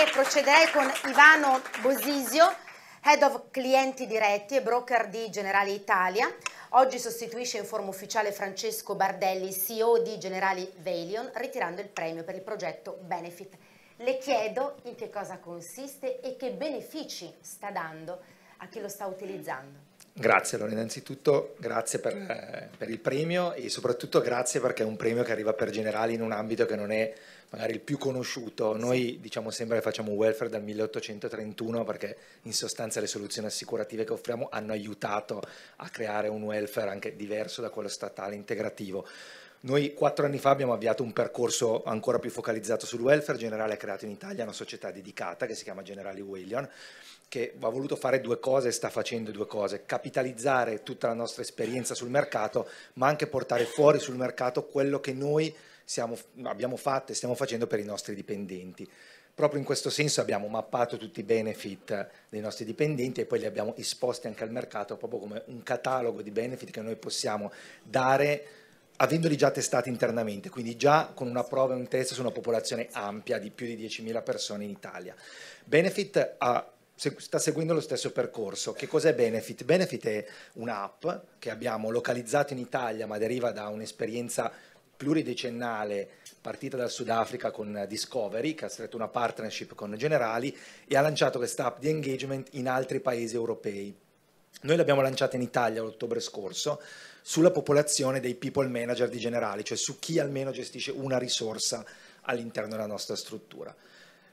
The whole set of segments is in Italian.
grazie. Procederei con Ivano Bosisio, Head of Clienti Diretti e Broker di Generali Italia. Oggi sostituisce in forma ufficiale Francesco Bardelli, CEO di Generali Velion, ritirando il premio per il progetto Benefit. Le chiedo in che cosa consiste e che benefici sta dando a chi lo sta utilizzando. Grazie allora innanzitutto grazie per, mm. eh, per, il premio e soprattutto grazie perché è un premio che arriva per generali in un ambito che non è magari il più conosciuto. Noi diciamo sempre che facciamo welfare dal 1831 perché in sostanza le soluzioni assicurative che offriamo hanno aiutato a creare un welfare anche diverso da quello statale integrativo. Noi quattro anni fa abbiamo avviato un percorso ancora più focalizzato sul welfare. Generale ha creato in Italia una società dedicata che si chiama Generali William, che ha voluto fare due cose e sta facendo due cose, capitalizzare tutta la nostra esperienza sul mercato, ma anche portare fuori sul mercato quello che noi siamo, abbiamo fatto e stiamo facendo per i nostri dipendenti. Proprio in questo senso abbiamo mappato tutti i benefit dei nostri dipendenti e poi li abbiamo esposti anche al mercato, proprio come un catalogo di benefit che noi possiamo dare avendoli già testati internamente, quindi già con una prova e un test su una popolazione ampia di più di 10.000 persone in Italia. Benefit ha sta seguendo lo stesso percorso. Che cos'è Benefit? Benefit è un'app che abbiamo localizzato in Italia, ma deriva da un'esperienza pluridecennale partita dal Sudafrica con Discovery, che ha stretto una partnership con Generali e ha lanciato questa app di engagement in altri paesi europei. Noi l'abbiamo lanciata in Italia l'ottobre scorso sulla popolazione dei people manager di generali, cioè su chi almeno gestisce una risorsa all'interno della nostra struttura.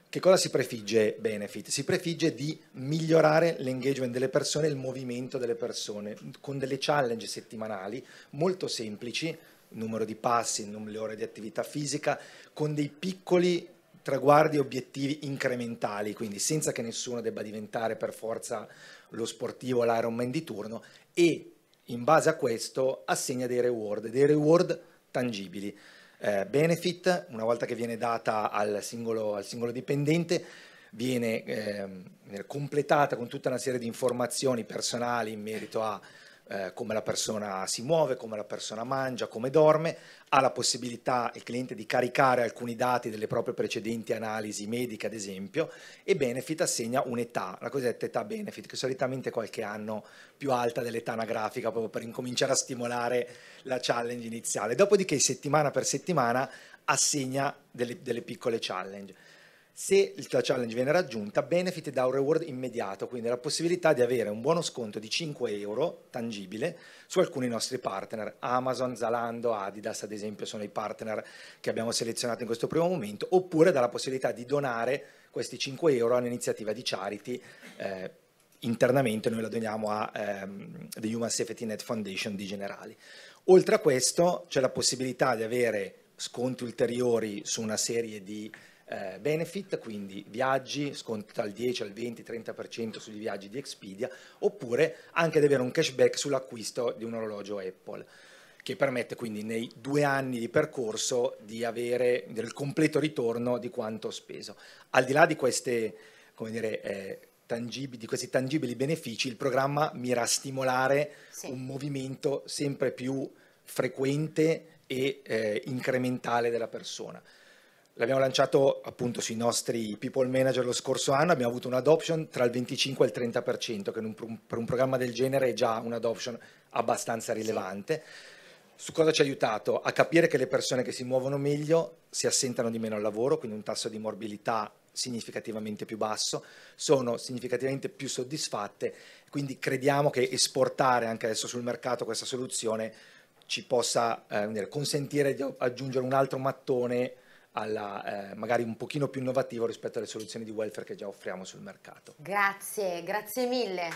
Che cosa si prefigge Benefit? Si prefigge di migliorare l'engagement delle persone, il movimento delle persone, con delle challenge settimanali molto semplici, numero di passi, le ore di attività fisica, con dei piccoli traguardi e obiettivi incrementali, quindi senza che nessuno debba diventare per forza lo sportivo, l'Ironman di turno, e in base a questo assegna dei reward, dei reward tangibili. Eh, benefit, una volta che viene data al singolo, al singolo dipendente, viene eh, completata con tutta una serie di informazioni personali in merito a eh, come la persona si muove, come la persona mangia, come dorme, ha la possibilità il cliente di caricare alcuni dati delle proprie precedenti analisi mediche, ad esempio, e Benefit assegna un'età, la cosiddetta età Benefit, che solitamente è qualche anno più alta dell'età anagrafica, proprio per incominciare a stimolare la challenge iniziale. Dopodiché, settimana per settimana, assegna delle, delle piccole challenge. Se la challenge viene raggiunta, benefit da un reward immediato, quindi la possibilità di avere un buono sconto di 5 euro tangibile su alcuni nostri partner, Amazon, Zalando, Adidas ad esempio sono i partner che abbiamo selezionato in questo primo momento, oppure dalla possibilità di donare questi 5 euro a un'iniziativa di charity eh, internamente noi la doniamo a ehm, The Human Safety Net Foundation di Generali. Oltre a questo c'è la possibilità di avere sconti ulteriori su una serie di eh, benefit, quindi viaggi, sconti dal 10 al 20, 30% sugli viaggi di Expedia, oppure anche ad avere un cashback sull'acquisto di un orologio Apple che permette quindi nei due anni di percorso di avere il completo ritorno di quanto ho speso. Al di là di, queste, dire, eh, di questi tangibili benefici, il programma mira a stimolare sì. un movimento sempre più frequente e eh, incrementale della persona. L'abbiamo lanciato appunto sui nostri people manager lo scorso anno, abbiamo avuto un'adoption tra il 25 e il 30%, che per un programma del genere è già un'adoption abbastanza rilevante. Sì. Su cosa ci ha aiutato? A capire che le persone che si muovono meglio si assentano di meno al lavoro, quindi un tasso di morbilità significativamente più basso, sono significativamente più soddisfatte, quindi crediamo che esportare anche adesso sul mercato questa soluzione ci possa eh, consentire di aggiungere un altro mattone alla, eh, magari un pochino più innovativo rispetto alle soluzioni di welfare che già offriamo sul mercato. Grazie, grazie mille.